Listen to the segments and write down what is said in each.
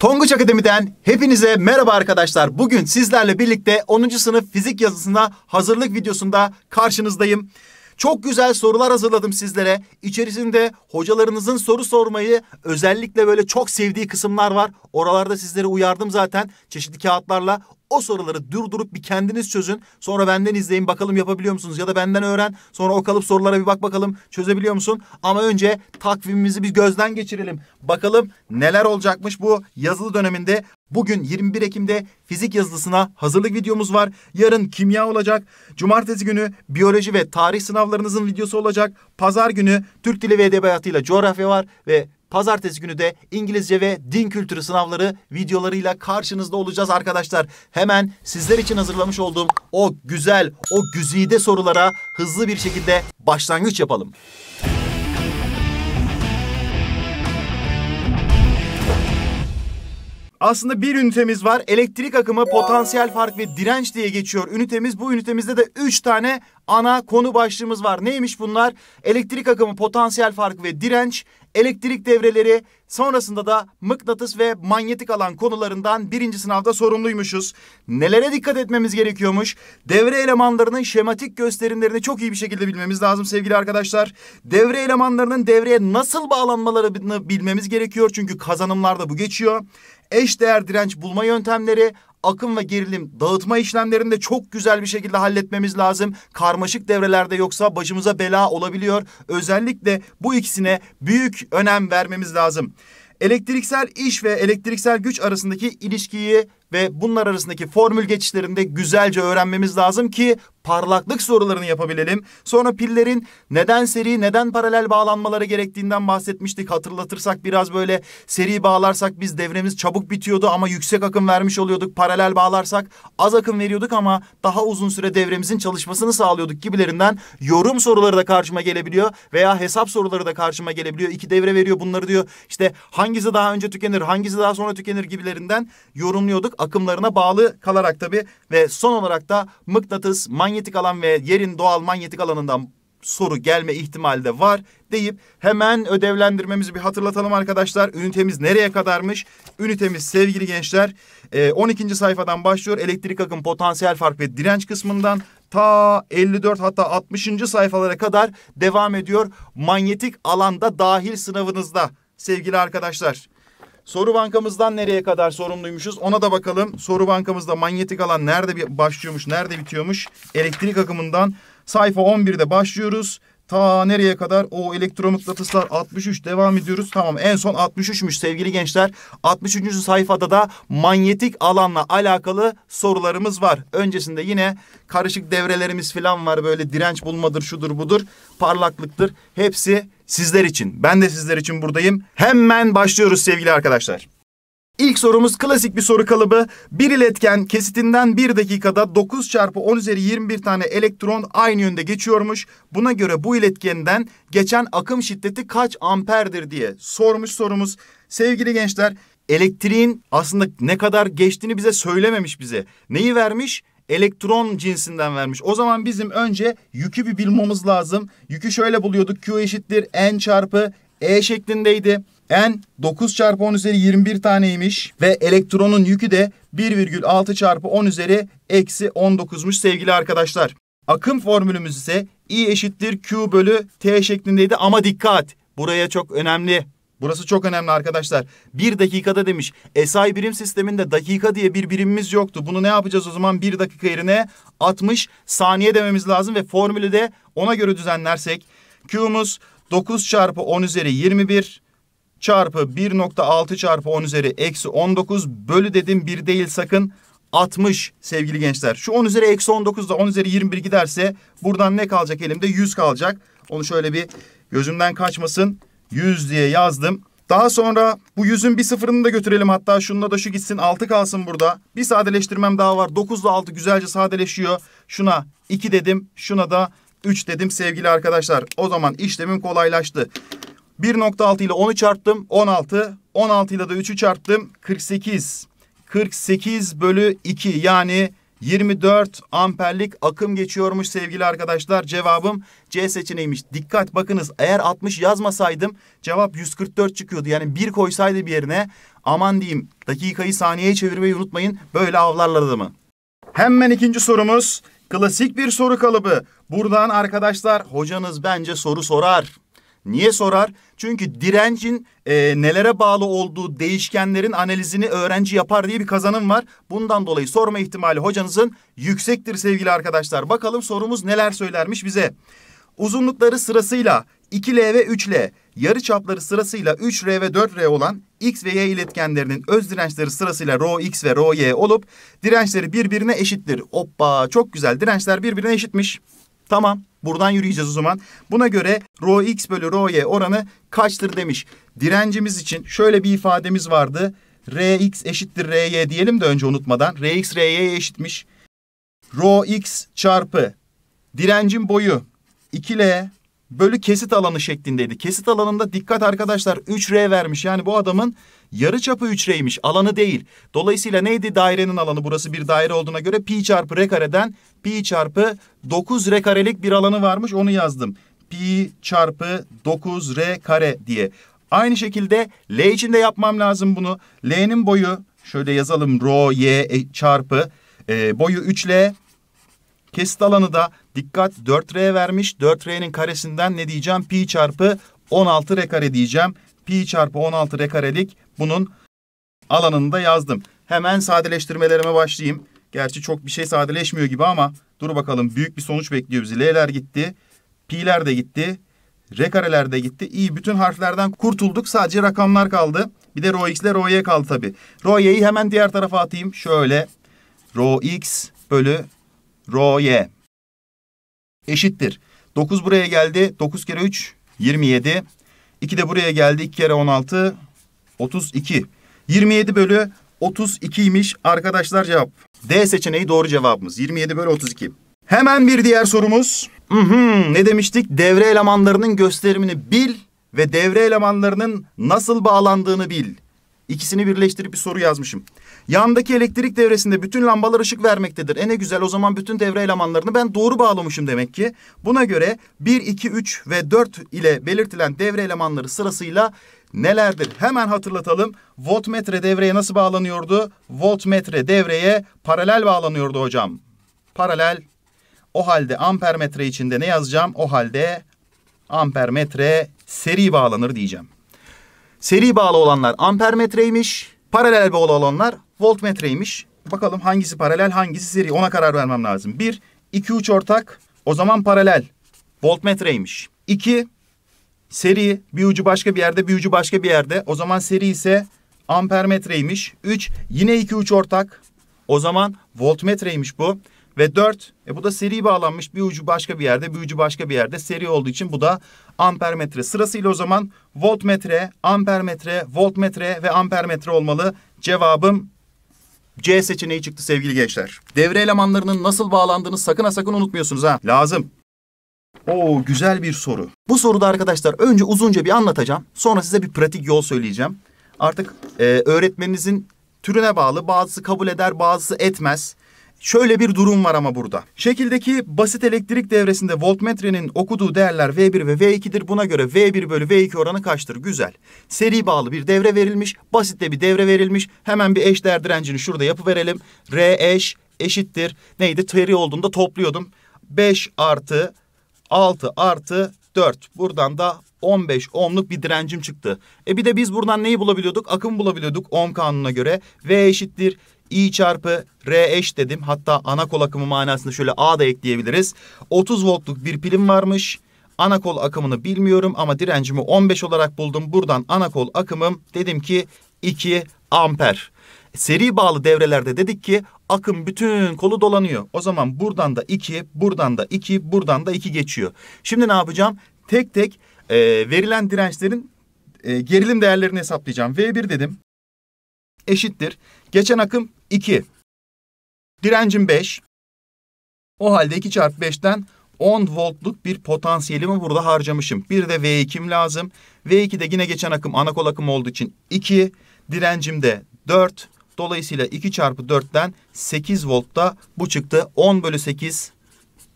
Tonguç Akademi'den hepinize merhaba arkadaşlar. Bugün sizlerle birlikte 10. sınıf fizik yazısına hazırlık videosunda karşınızdayım. Çok güzel sorular hazırladım sizlere. İçerisinde hocalarınızın soru sormayı özellikle böyle çok sevdiği kısımlar var. Oralarda sizleri uyardım zaten çeşitli kağıtlarla. O soruları durdurup bir kendiniz çözün. Sonra benden izleyin bakalım yapabiliyor musunuz? Ya da benden öğren. Sonra o kalıp sorulara bir bak bakalım çözebiliyor musun? Ama önce takvimimizi bir gözden geçirelim. Bakalım neler olacakmış bu yazılı döneminde. Bugün 21 Ekim'de fizik yazılısına hazırlık videomuz var. Yarın kimya olacak. Cumartesi günü biyoloji ve tarih sınavlarınızın videosu olacak. Pazar günü Türk Dili ve Edebiyatı'yla coğrafya var ve Pazartesi günü de İngilizce ve din kültürü sınavları videolarıyla karşınızda olacağız arkadaşlar. Hemen sizler için hazırlamış olduğum o güzel, o güzide sorulara hızlı bir şekilde başlangıç yapalım. Aslında bir ünitemiz var. Elektrik akımı, potansiyel fark ve direnç diye geçiyor ünitemiz. Bu ünitemizde de 3 tane ana konu başlığımız var. Neymiş bunlar? Elektrik akımı, potansiyel fark ve direnç, elektrik devreleri, sonrasında da mıknatıs ve manyetik alan konularından birinci sınavda sorumluymuşuz. Nelere dikkat etmemiz gerekiyormuş? Devre elemanlarının şematik gösterimlerini çok iyi bir şekilde bilmemiz lazım sevgili arkadaşlar. Devre elemanlarının devreye nasıl bağlanmalarını bilmemiz gerekiyor çünkü kazanımlarda bu geçiyor eş değer direnç bulma yöntemleri, akım ve gerilim dağıtma işlemlerinde çok güzel bir şekilde halletmemiz lazım. Karmaşık devrelerde yoksa başımıza bela olabiliyor. Özellikle bu ikisine büyük önem vermemiz lazım. Elektriksel iş ve elektriksel güç arasındaki ilişkiyi ve bunlar arasındaki formül geçişlerinde güzelce öğrenmemiz lazım ki parlaklık sorularını yapabilelim. Sonra pillerin neden seri neden paralel bağlanmaları gerektiğinden bahsetmiştik. Hatırlatırsak biraz böyle seri bağlarsak biz devremiz çabuk bitiyordu ama yüksek akım vermiş oluyorduk. Paralel bağlarsak az akım veriyorduk ama daha uzun süre devremizin çalışmasını sağlıyorduk gibilerinden yorum soruları da karşıma gelebiliyor veya hesap soruları da karşıma gelebiliyor. İki devre veriyor bunları diyor. İşte hangisi daha önce tükenir, hangisi daha sonra tükenir gibilerinden yorumluyorduk akımlarına bağlı kalarak tabi ve son olarak da mıknatıs, manyetik alan ve yerin doğal manyetik alanından soru gelme ihtimali de var deyip hemen ödevlendirmemizi bir hatırlatalım arkadaşlar. Ünitemiz nereye kadarmış? Ünitemiz sevgili gençler 12. E, sayfadan başlıyor. Elektrik akım, potansiyel fark ve direnç kısmından ta 54 hatta 60. sayfalara kadar devam ediyor. Manyetik alanda dahil sınavınızda sevgili arkadaşlar. Soru bankamızdan nereye kadar sorumluymuşuz ona da bakalım. Soru bankamızda manyetik alan nerede bir başlıyormuş, nerede bitiyormuş? Elektrik akımından sayfa 11'de başlıyoruz. Ta nereye kadar? O elektromıknatıslar 63 devam ediyoruz. Tamam en son 63'müş sevgili gençler. 63. sayfada da manyetik alanla alakalı sorularımız var. Öncesinde yine karışık devrelerimiz falan var. Böyle direnç bulmadır, şudur budur, parlaklıktır. Hepsi Sizler için, ben de sizler için buradayım. Hemen başlıyoruz sevgili arkadaşlar. İlk sorumuz klasik bir soru kalıbı. Bir iletken kesitinden bir dakikada 9 çarpı 10 üzeri 21 tane elektron aynı yönde geçiyormuş. Buna göre bu iletkenden geçen akım şiddeti kaç amperdir diye sormuş sorumuz. Sevgili gençler elektriğin aslında ne kadar geçtiğini bize söylememiş bize. Neyi vermiş? elektron cinsinden vermiş. O zaman bizim önce yükü bir bilmemiz lazım. Yükü şöyle buluyorduk. Q eşittir N çarpı E şeklindeydi. N 9 çarpı 10 üzeri 21 taneymiş ve elektronun yükü de 1,6 çarpı 10 üzeri eksi 19'muş sevgili arkadaşlar. Akım formülümüz ise I eşittir Q bölü T şeklindeydi ama dikkat buraya çok önemli Burası çok önemli arkadaşlar. Bir dakikada demiş. SI birim sisteminde dakika diye bir birimimiz yoktu. Bunu ne yapacağız o zaman? Bir dakika yerine 60 saniye dememiz lazım ve formülü de ona göre düzenlersek. Q'muz 9 çarpı 10 üzeri 21 çarpı 1.6 çarpı 10 üzeri eksi 19 bölü dedim bir değil sakın 60 sevgili gençler. Şu 10 üzeri eksi 19 da 10 üzeri 21 giderse buradan ne kalacak elimde? 100 kalacak. Onu şöyle bir gözümden kaçmasın. 100 diye yazdım. Daha sonra bu yüzün bir sıfırını da götürelim. Hatta şununla da şu gitsin 6 kalsın burada. Bir sadeleştirmem daha var. 9 ile 6 güzelce sadeleşiyor. Şuna 2 dedim. Şuna da 3 dedim sevgili arkadaşlar. O zaman işlemim kolaylaştı. 1.6 ile 10'u çarptım. 16. 16 ile de 3'ü çarptım. 48. 48 bölü 2 yani 24 amperlik akım geçiyormuş sevgili arkadaşlar. Cevabım C seçeneğiymiş. Dikkat bakınız eğer 60 yazmasaydım cevap 144 çıkıyordu. Yani bir koysaydı bir yerine aman diyeyim dakikayı saniyeye çevirmeyi unutmayın. Böyle avlarlar adamı. Hemen ikinci sorumuz klasik bir soru kalıbı. Buradan arkadaşlar hocanız bence soru sorar. Niye sorar? Çünkü direncin e, nelere bağlı olduğu değişkenlerin analizini öğrenci yapar diye bir kazanım var. Bundan dolayı sorma ihtimali hocanızın yüksektir sevgili arkadaşlar. Bakalım sorumuz neler söylermiş bize. Uzunlukları sırasıyla 2L ve 3L, yarı çapları sırasıyla 3R ve 4R olan X ve Y iletkenlerinin öz dirençleri sırasıyla rho X ve rho Y olup dirençleri birbirine eşittir. Hoppa çok güzel dirençler birbirine eşitmiş. Tamam. Buradan yürüyeceğiz o zaman. Buna göre rho x bölü rho y oranı kaçtır demiş. Direncimiz için şöyle bir ifademiz vardı. Rx eşittir Ry diyelim de önce unutmadan. Rx Ry'ye eşitmiş. Rho x çarpı direncin boyu 2L bölü kesit alanı şeklindeydi. Kesit alanında dikkat arkadaşlar 3R vermiş. Yani bu adamın yarı çapı 3R'ymiş alanı değil. Dolayısıyla neydi dairenin alanı? Burası bir daire olduğuna göre pi çarpı R kareden pi çarpı 9R karelik bir alanı varmış onu yazdım. Pi çarpı 9R kare diye. Aynı şekilde L için de yapmam lazım bunu. L'nin boyu şöyle yazalım rho y e, çarpı e, boyu 3L Kesit alanı da dikkat 4R vermiş. 4R'nin karesinden ne diyeceğim? Pi çarpı 16 R kare diyeceğim. Pi çarpı 16 R karelik bunun alanını da yazdım. Hemen sadeleştirmelerime başlayayım. Gerçi çok bir şey sadeleşmiyor gibi ama dur bakalım büyük bir sonuç bekliyor bizi. L'ler gitti, pi'ler de gitti, r kareler de gitti. İyi bütün harflerden kurtulduk sadece rakamlar kaldı. Bir de rho x ile rho y kaldı tabii. Rho hemen diğer tarafa atayım. Şöyle rho bölü roye eşittir. 9 buraya geldi. 9 kere 3 27. 2 de buraya geldi. 2 kere 16 32. 27 bölü 32'ymiş arkadaşlar cevap. D seçeneği doğru cevabımız. 27 bölü 32. Hemen bir diğer sorumuz. Hı-hı, ne demiştik? Devre elemanlarının gösterimini bil ve devre elemanlarının nasıl bağlandığını bil. İkisini birleştirip bir soru yazmışım. Yandaki elektrik devresinde bütün lambalar ışık vermektedir. E ne güzel o zaman bütün devre elemanlarını ben doğru bağlamışım demek ki. Buna göre 1, 2, 3 ve 4 ile belirtilen devre elemanları sırasıyla nelerdir? Hemen hatırlatalım. Voltmetre devreye nasıl bağlanıyordu? Voltmetre devreye paralel bağlanıyordu hocam. Paralel. O halde ampermetre içinde ne yazacağım? O halde ampermetre seri bağlanır diyeceğim. Seri bağlı olanlar ampermetreymiş. Paralel bağlı olanlar voltmetreymiş. Bakalım hangisi paralel hangisi seri ona karar vermem lazım. Bir, iki uç ortak o zaman paralel voltmetreymiş. İki, seri bir ucu başka bir yerde bir ucu başka bir yerde o zaman seri ise ampermetreymiş. Üç, yine iki uç ortak o zaman voltmetreymiş bu ve 4. E bu da seri bağlanmış bir ucu başka bir yerde bir ucu başka bir yerde seri olduğu için bu da amper metre. Sırasıyla o zaman voltmetre, ampermetre, voltmetre ve amper metre olmalı. Cevabım C seçeneği çıktı sevgili gençler. Devre elemanlarının nasıl bağlandığını sakın ha sakın unutmuyorsunuz ha. Lazım. Oo güzel bir soru. Bu soruda arkadaşlar önce uzunca bir anlatacağım. Sonra size bir pratik yol söyleyeceğim. Artık e, öğretmeninizin türüne bağlı bazısı kabul eder bazısı etmez. Şöyle bir durum var ama burada. Şekildeki basit elektrik devresinde voltmetrenin okuduğu değerler V1 ve V2'dir. Buna göre V1 bölü V2 oranı kaçtır? Güzel. Seri bağlı bir devre verilmiş. Basit de bir devre verilmiş. Hemen bir eş değer direncini şurada yapıverelim. R eş eşittir. Neydi? Teri olduğunda topluyordum. 5 artı 6 artı 4. Buradan da 15 ohmluk bir direncim çıktı. E bir de biz buradan neyi bulabiliyorduk? Akım bulabiliyorduk ohm kanununa göre. V eşittir I çarpı R eş dedim. Hatta ana kol akımı manasında şöyle A da ekleyebiliriz. 30 voltluk bir pilim varmış. Ana kol akımını bilmiyorum ama direncimi 15 olarak buldum. Buradan ana kol akımım dedim ki 2 amper. Seri bağlı devrelerde dedik ki akım bütün kolu dolanıyor. O zaman buradan da 2, buradan da 2, buradan da 2 geçiyor. Şimdi ne yapacağım? Tek tek e, verilen dirençlerin e, gerilim değerlerini hesaplayacağım. V1 dedim eşittir Geçen akım 2. Direncim 5. O halde 2 çarpı 5'ten 10 voltluk bir potansiyelimi burada harcamışım. Bir de V2'm lazım. V2 de yine geçen akım ana kol akım olduğu için 2. Direncim de 4. Dolayısıyla 2 çarpı 4'ten 8 voltta bu çıktı. 10 bölü 8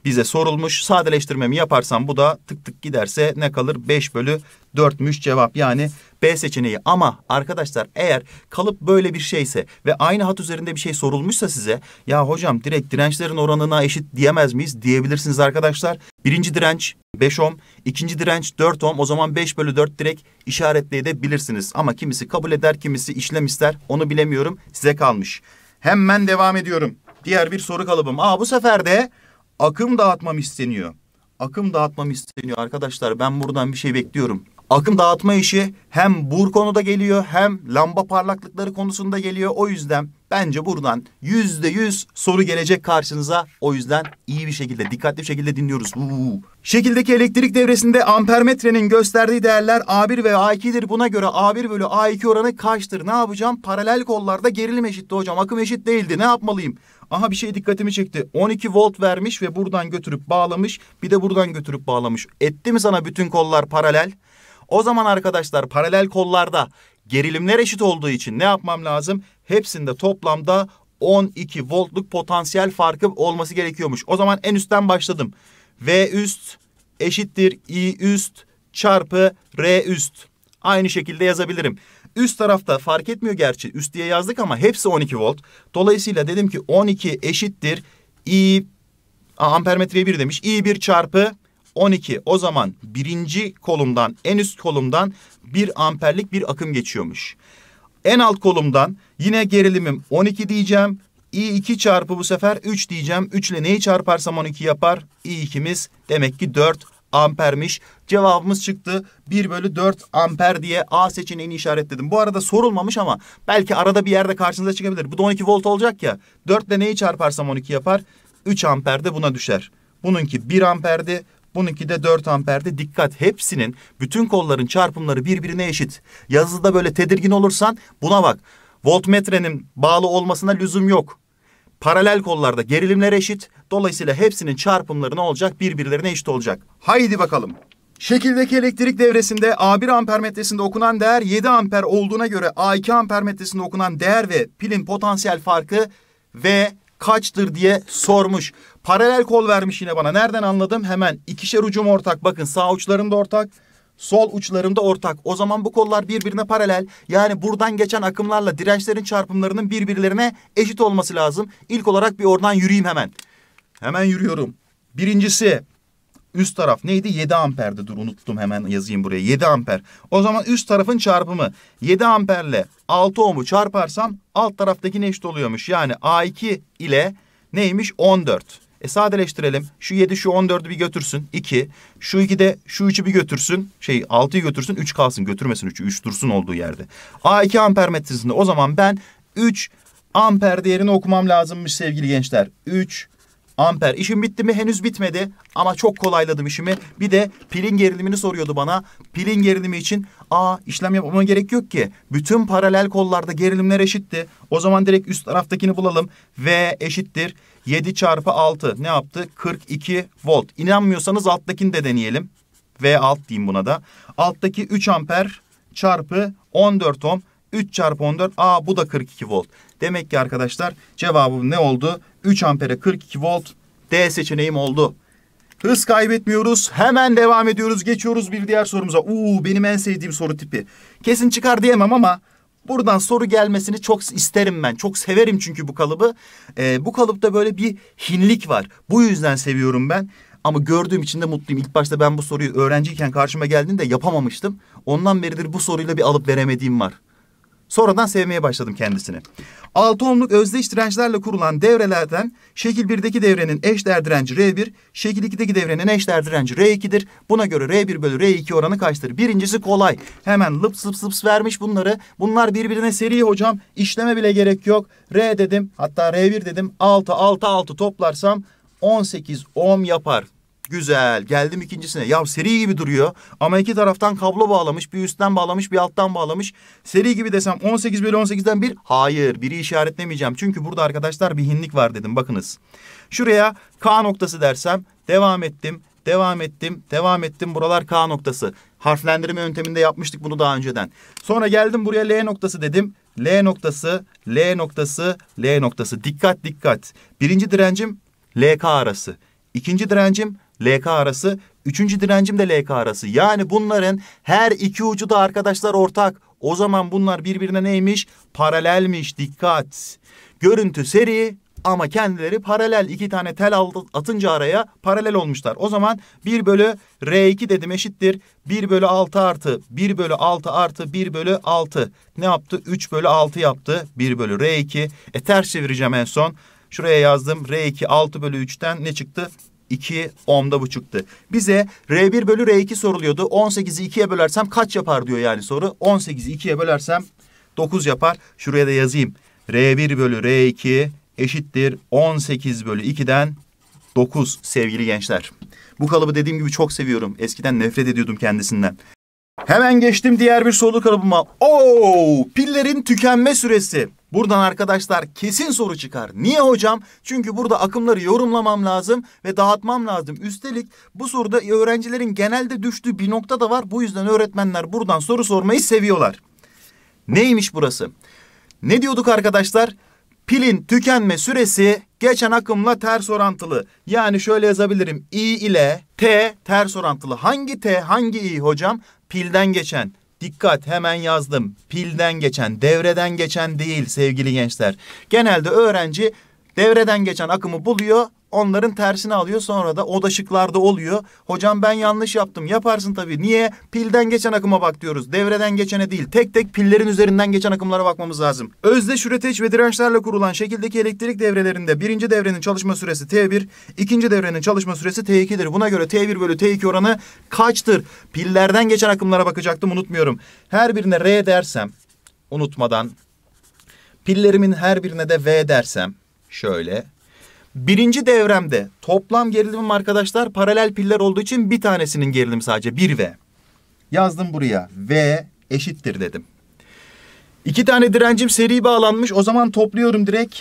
bize sorulmuş. Sadeleştirmemi yaparsam bu da tık tık giderse ne kalır? 5 bölü 4'müş cevap yani B seçeneği. Ama arkadaşlar eğer kalıp böyle bir şeyse ve aynı hat üzerinde bir şey sorulmuşsa size ya hocam direkt dirençlerin oranına eşit diyemez miyiz? Diyebilirsiniz arkadaşlar. Birinci direnç 5 ohm, ikinci direnç 4 ohm o zaman 5 bölü 4 direkt işaretleyebilirsiniz. Ama kimisi kabul eder kimisi işlem ister onu bilemiyorum size kalmış. Hemen devam ediyorum. Diğer bir soru kalıbım. Aa bu sefer de Akım dağıtmam isteniyor. Akım dağıtmam isteniyor arkadaşlar. Ben buradan bir şey bekliyorum. Akım dağıtma işi hem bur konuda geliyor hem lamba parlaklıkları konusunda geliyor. O yüzden bence buradan yüzde yüz soru gelecek karşınıza. O yüzden iyi bir şekilde dikkatli bir şekilde dinliyoruz. Uuu. Şekildeki elektrik devresinde ampermetrenin gösterdiği değerler A1 ve A2'dir. Buna göre A1 bölü A2 oranı kaçtır? Ne yapacağım? Paralel kollarda gerilim eşitti hocam. Akım eşit değildi. Ne yapmalıyım? Aha bir şey dikkatimi çekti. 12 volt vermiş ve buradan götürüp bağlamış. Bir de buradan götürüp bağlamış. Etti mi sana bütün kollar paralel? O zaman arkadaşlar paralel kollarda gerilimler eşit olduğu için ne yapmam lazım? Hepsinde toplamda 12 voltluk potansiyel farkı olması gerekiyormuş. O zaman en üstten başladım. V üst eşittir I üst çarpı R üst. Aynı şekilde yazabilirim. Üst tarafta fark etmiyor gerçi. Üst diye yazdık ama hepsi 12 volt. Dolayısıyla dedim ki 12 eşittir i ampermetreye 1 demiş. i1 çarpı 12. O zaman birinci kolumdan en üst kolumdan 1 amperlik bir akım geçiyormuş. En alt kolumdan yine gerilimim 12 diyeceğim. i2 çarpı bu sefer 3 diyeceğim. 3 ile neyi çarparsam 12 yapar? i2'miz demek ki 4 ampermiş. Cevabımız çıktı 1 bölü 4 amper diye A seçeneğini işaretledim. Bu arada sorulmamış ama belki arada bir yerde karşınıza çıkabilir. Bu da 12 volt olacak ya. 4 ile neyi çarparsam 12 yapar? 3 amper de buna düşer. Bununki 1 amperdi. Bununki de 4 amperde. Dikkat hepsinin bütün kolların çarpımları birbirine eşit. Yazıda böyle tedirgin olursan buna bak. Voltmetrenin bağlı olmasına lüzum yok paralel kollarda gerilimler eşit. Dolayısıyla hepsinin çarpımları ne olacak? Birbirlerine eşit olacak. Haydi bakalım. Şekildeki elektrik devresinde A1 amper metresinde okunan değer 7 amper olduğuna göre A2 amper metresinde okunan değer ve pilin potansiyel farkı V kaçtır diye sormuş. Paralel kol vermiş yine bana. Nereden anladım? Hemen ikişer ucum ortak. Bakın sağ uçlarım da ortak. Sol uçlarımda ortak. O zaman bu kollar birbirine paralel. Yani buradan geçen akımlarla dirençlerin çarpımlarının birbirlerine eşit olması lazım. İlk olarak bir oradan yürüyeyim hemen. Hemen yürüyorum. Birincisi üst taraf neydi? 7 amperdi. Dur unuttum hemen yazayım buraya. 7 amper. O zaman üst tarafın çarpımı 7 amperle 6 ohmu çarparsam alt taraftaki ne eşit oluyormuş? Yani A2 ile neymiş? 14. E sadeleştirelim. Şu 7 şu 14'ü bir götürsün. 2. Şu 2 de şu 3'ü bir götürsün. Şey 6'yı götürsün. 3 kalsın. Götürmesin 3'ü. 3 dursun olduğu yerde. A 2 amper metresinde. O zaman ben 3 amper değerini okumam lazımmış sevgili gençler. 3 amper. İşim bitti mi? Henüz bitmedi ama çok kolayladım işimi. Bir de pilin gerilimini soruyordu bana. Pilin gerilimi için A işlem yapmama gerek yok ki. Bütün paralel kollarda gerilimler eşitti. O zaman direkt üst taraftakini bulalım. V eşittir 7 çarpı 6 ne yaptı? 42 volt. İnanmıyorsanız alttakini de deneyelim. V alt diyeyim buna da. Alttaki 3 amper çarpı 14 ohm. 3 çarpı 14. A bu da 42 volt. Demek ki arkadaşlar cevabım ne oldu? 3 ampere 42 volt D seçeneğim oldu. Hız kaybetmiyoruz. Hemen devam ediyoruz. Geçiyoruz bir diğer sorumuza. Uuu benim en sevdiğim soru tipi. Kesin çıkar diyemem ama buradan soru gelmesini çok isterim ben. Çok severim çünkü bu kalıbı. Ee, bu kalıpta böyle bir hinlik var. Bu yüzden seviyorum ben. Ama gördüğüm için de mutluyum. İlk başta ben bu soruyu öğrenciyken karşıma geldiğinde yapamamıştım. Ondan beridir bu soruyla bir alıp veremediğim var. Sonradan sevmeye başladım kendisini. 6 ohmluk özdeş dirençlerle kurulan devrelerden şekil 1'deki devrenin eşdeğer direnci R1, şekil 2'deki devrenin eşdeğer direnci R2'dir. Buna göre R1 bölü R2 oranı kaçtır? Birincisi kolay. Hemen lıps lıps lıps vermiş bunları. Bunlar birbirine seri hocam. İşleme bile gerek yok. R dedim hatta R1 dedim. 6 6 6 toplarsam 18 ohm yapar. Güzel. Geldim ikincisine. Ya seri gibi duruyor ama iki taraftan kablo bağlamış. Bir üstten bağlamış, bir alttan bağlamış. Seri gibi desem 18 bölü 18'den bir. Hayır. Biri işaretlemeyeceğim. Çünkü burada arkadaşlar bir hinlik var dedim. Bakınız. Şuraya K noktası dersem devam ettim. Devam ettim, devam ettim. Buralar K noktası. Harflendirme yönteminde yapmıştık bunu daha önceden. Sonra geldim buraya L noktası dedim. L noktası, L noktası, L noktası. Dikkat dikkat. Birinci direncim LK arası. İkinci direncim LK arası. Üçüncü direncim de LK arası. Yani bunların her iki ucu da arkadaşlar ortak. O zaman bunlar birbirine neymiş? Paralelmiş. Dikkat. Görüntü seri ama kendileri paralel. iki tane tel atınca araya paralel olmuşlar. O zaman 1 bölü R2 dedim eşittir. 1 bölü 6 artı 1 bölü 6 artı 1 bölü 6. Ne yaptı? 3 bölü 6 yaptı. 1 bölü R2. E ters çevireceğim en son. Şuraya yazdım. R2 6 bölü 3'ten ne çıktı? 2 ohmda buçuktu. Bize R1 bölü R2 soruluyordu. 18'i 2'ye bölersem kaç yapar diyor yani soru. 18'i 2'ye bölersem 9 yapar. Şuraya da yazayım. R1 bölü R2 eşittir 18 bölü 2'den 9 sevgili gençler. Bu kalıbı dediğim gibi çok seviyorum. Eskiden nefret ediyordum kendisinden. Hemen geçtim diğer bir soru kalıbıma. Oo, pillerin tükenme süresi. Buradan arkadaşlar kesin soru çıkar. Niye hocam? Çünkü burada akımları yorumlamam lazım ve dağıtmam lazım. Üstelik bu soruda öğrencilerin genelde düştüğü bir nokta da var. Bu yüzden öğretmenler buradan soru sormayı seviyorlar. Neymiş burası? Ne diyorduk arkadaşlar? Pilin tükenme süresi geçen akımla ters orantılı. Yani şöyle yazabilirim. I ile T ters orantılı. Hangi T hangi I hocam? Pilden geçen. Dikkat hemen yazdım. Pilden geçen, devreden geçen değil sevgili gençler. Genelde öğrenci Devreden geçen akımı buluyor, onların tersini alıyor. Sonra da o da şıklarda oluyor. Hocam ben yanlış yaptım. Yaparsın tabii. Niye? Pilden geçen akıma bak diyoruz. Devreden geçene değil. Tek tek pillerin üzerinden geçen akımlara bakmamız lazım. Özdeş üreteç ve dirençlerle kurulan şekildeki elektrik devrelerinde birinci devrenin çalışma süresi T1, ikinci devrenin çalışma süresi T2'dir. Buna göre T1 bölü T2 oranı kaçtır? Pillerden geçen akımlara bakacaktım unutmuyorum. Her birine R dersem unutmadan pillerimin her birine de V dersem Şöyle. Birinci devremde toplam gerilimim arkadaşlar paralel piller olduğu için bir tanesinin gerilimi sadece 1 V. Yazdım buraya V eşittir dedim. İki tane direncim seri bağlanmış. O zaman topluyorum direkt.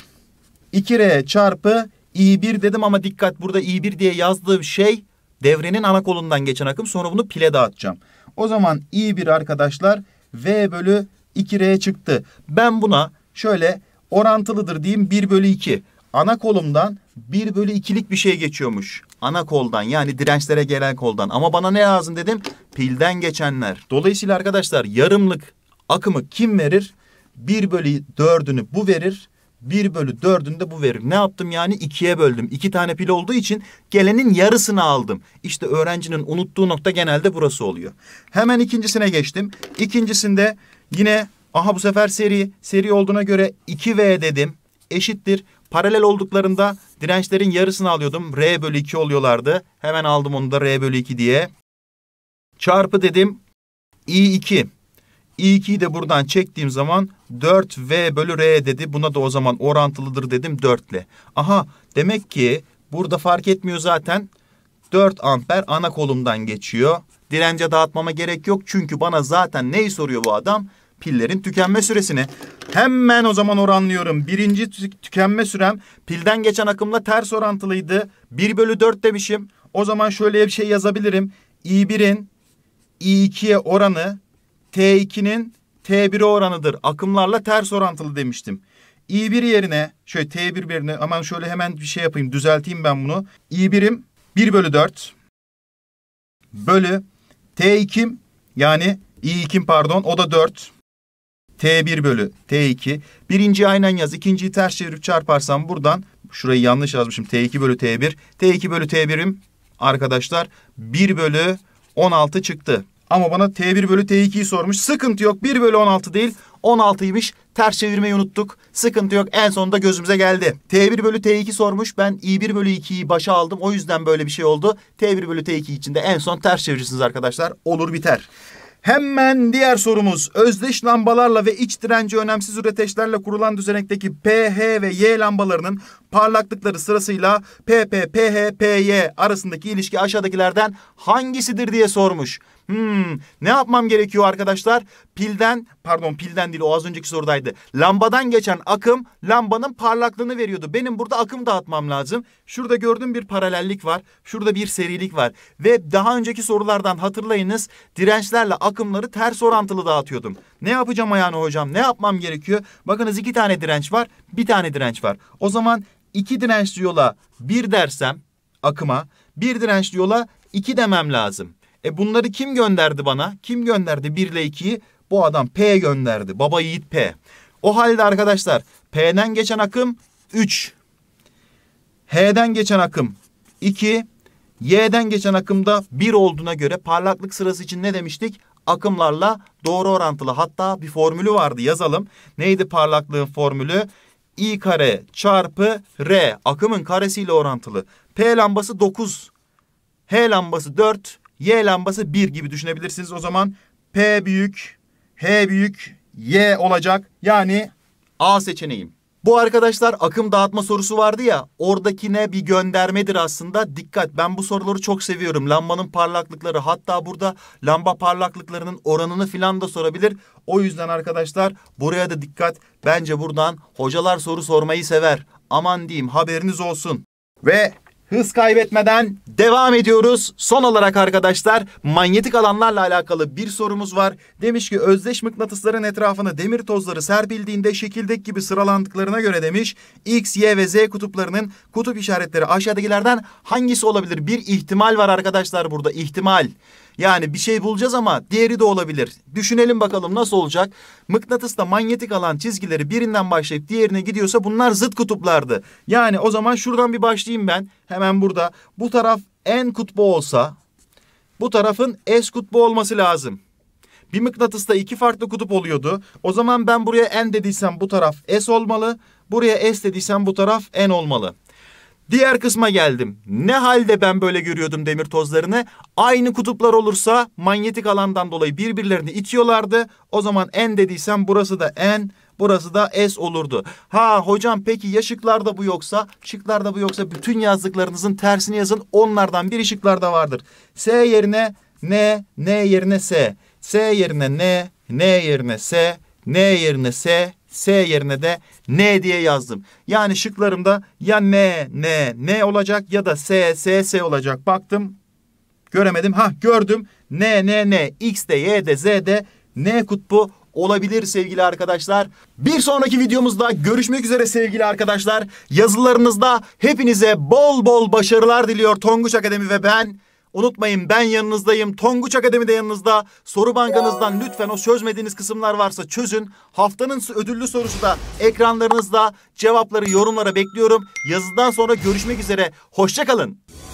2R çarpı I1 dedim ama dikkat burada I1 diye yazdığım şey devrenin ana kolundan geçen akım. Sonra bunu pile dağıtacağım. O zaman I1 arkadaşlar V bölü 2R çıktı. Ben buna şöyle orantılıdır diyeyim 1 bölü 2. Ana kolumdan 1 bölü 2'lik bir şey geçiyormuş. Ana koldan yani dirençlere gelen koldan. Ama bana ne lazım dedim? Pilden geçenler. Dolayısıyla arkadaşlar yarımlık akımı kim verir? 1 bölü 4'ünü bu verir. 1 bölü 4'ünü de bu verir. Ne yaptım yani? 2'ye böldüm. 2 tane pil olduğu için gelenin yarısını aldım. İşte öğrencinin unuttuğu nokta genelde burası oluyor. Hemen ikincisine geçtim. İkincisinde yine Aha bu sefer seri. Seri olduğuna göre 2V dedim. Eşittir. Paralel olduklarında dirençlerin yarısını alıyordum. R bölü 2 oluyorlardı. Hemen aldım onu da R bölü 2 diye. Çarpı dedim. I2. I2'yi de buradan çektiğim zaman 4V bölü R dedi. Buna da o zaman orantılıdır dedim 4 ile. Aha demek ki burada fark etmiyor zaten. 4 amper ana kolumdan geçiyor. Dirence dağıtmama gerek yok çünkü bana zaten neyi soruyor bu adam? pillerin tükenme süresini. Hemen o zaman oranlıyorum. Birinci tükenme sürem pilden geçen akımla ters orantılıydı. 1 bölü 4 demişim. O zaman şöyle bir şey yazabilirim. i1'in i2'ye oranı t2'nin t1'e oranıdır. Akımlarla ters orantılı demiştim. i1 yerine şöyle t1 yerine aman şöyle hemen bir şey yapayım düzelteyim ben bunu. i1'im 1 bölü 4 bölü t2'm yani i2'm pardon o da 4 T1 bölü T2. Birinci aynen yaz. ikinciyi ters çevirip çarparsam buradan şurayı yanlış yazmışım. T2 bölü T1. T2 bölü T1'im arkadaşlar 1 bölü 16 çıktı. Ama bana T1 bölü T2'yi sormuş. Sıkıntı yok. 1 bölü 16 değil. 16'ymış. Ters çevirmeyi unuttuk. Sıkıntı yok. En sonunda gözümüze geldi. T1 bölü T2 sormuş. Ben I1 bölü 2'yi başa aldım. O yüzden böyle bir şey oldu. T1 bölü T2 içinde en son ters çevirirsiniz arkadaşlar. Olur biter. Hemen diğer sorumuz özdeş lambalarla ve iç direnci önemsiz üreteçlerle kurulan düzenekteki P, H ve Y lambalarının parlaklıkları sırasıyla PP, PH, PY arasındaki ilişki aşağıdakilerden hangisidir diye sormuş. Hmm, ne yapmam gerekiyor arkadaşlar? Pilden, pardon pilden değil o az önceki sorudaydı. Lambadan geçen akım lambanın parlaklığını veriyordu. Benim burada akım dağıtmam lazım. Şurada gördüğüm bir paralellik var. Şurada bir serilik var. Ve daha önceki sorulardan hatırlayınız dirençlerle akımları ters orantılı dağıtıyordum. Ne yapacağım ayağını hocam? Ne yapmam gerekiyor? Bakınız iki tane direnç var, bir tane direnç var. O zaman iki dirençli yola bir dersem akıma, bir dirençli yola iki demem lazım. E bunları kim gönderdi bana? Kim gönderdi 1 ile 2'yi? Bu adam P gönderdi. Baba Yiğit P. O halde arkadaşlar P'den geçen akım 3. H'den geçen akım 2. Y'den geçen akım da 1 olduğuna göre parlaklık sırası için ne demiştik? Akımlarla doğru orantılı hatta bir formülü vardı yazalım. Neydi parlaklığın formülü? I kare çarpı R akımın karesiyle orantılı. P lambası 9. H lambası 4. Y lambası 1 gibi düşünebilirsiniz. O zaman P büyük, H büyük, Y olacak. Yani A seçeneğim. Bu arkadaşlar akım dağıtma sorusu vardı ya oradakine bir göndermedir aslında. Dikkat ben bu soruları çok seviyorum. Lambanın parlaklıkları hatta burada lamba parlaklıklarının oranını filan da sorabilir. O yüzden arkadaşlar buraya da dikkat. Bence buradan hocalar soru sormayı sever. Aman diyeyim haberiniz olsun. Ve hız kaybetmeden devam ediyoruz. Son olarak arkadaşlar manyetik alanlarla alakalı bir sorumuz var. Demiş ki özdeş mıknatısların etrafına demir tozları serpildiğinde şekildeki gibi sıralandıklarına göre demiş X, Y ve Z kutuplarının kutup işaretleri aşağıdakilerden hangisi olabilir? Bir ihtimal var arkadaşlar burada ihtimal. Yani bir şey bulacağız ama diğeri de olabilir. Düşünelim bakalım nasıl olacak? Mıknatısla manyetik alan çizgileri birinden başlayıp diğerine gidiyorsa bunlar zıt kutuplardı. Yani o zaman şuradan bir başlayayım ben. Hemen burada. Bu taraf N kutbu olsa bu tarafın S kutbu olması lazım. Bir mıknatısta iki farklı kutup oluyordu. O zaman ben buraya N dediysem bu taraf S olmalı. Buraya S dediysem bu taraf N olmalı. Diğer kısma geldim. Ne halde ben böyle görüyordum demir tozlarını? Aynı kutuplar olursa manyetik alandan dolayı birbirlerini itiyorlardı. O zaman N dediysem burası da N, burası da S olurdu. Ha hocam peki ya şıklarda bu yoksa? Şıklarda bu yoksa bütün yazdıklarınızın tersini yazın. Onlardan biri şıklarda vardır. S yerine N, N yerine S. S yerine N, N yerine S, N yerine S, S yerine de N diye yazdım. Yani şıklarımda ya N, N, N olacak ya da S, S, S olacak. Baktım göremedim. Ha gördüm. N, N, N, X de, Y de, Z de N kutbu olabilir sevgili arkadaşlar. Bir sonraki videomuzda görüşmek üzere sevgili arkadaşlar. Yazılarınızda hepinize bol bol başarılar diliyor Tonguç Akademi ve ben. Unutmayın ben yanınızdayım. Tonguç Akademi de yanınızda. Soru bankanızdan lütfen o çözmediğiniz kısımlar varsa çözün. Haftanın ödüllü sorusu da ekranlarınızda. Cevapları yorumlara bekliyorum. Yazıdan sonra görüşmek üzere. Hoşçakalın.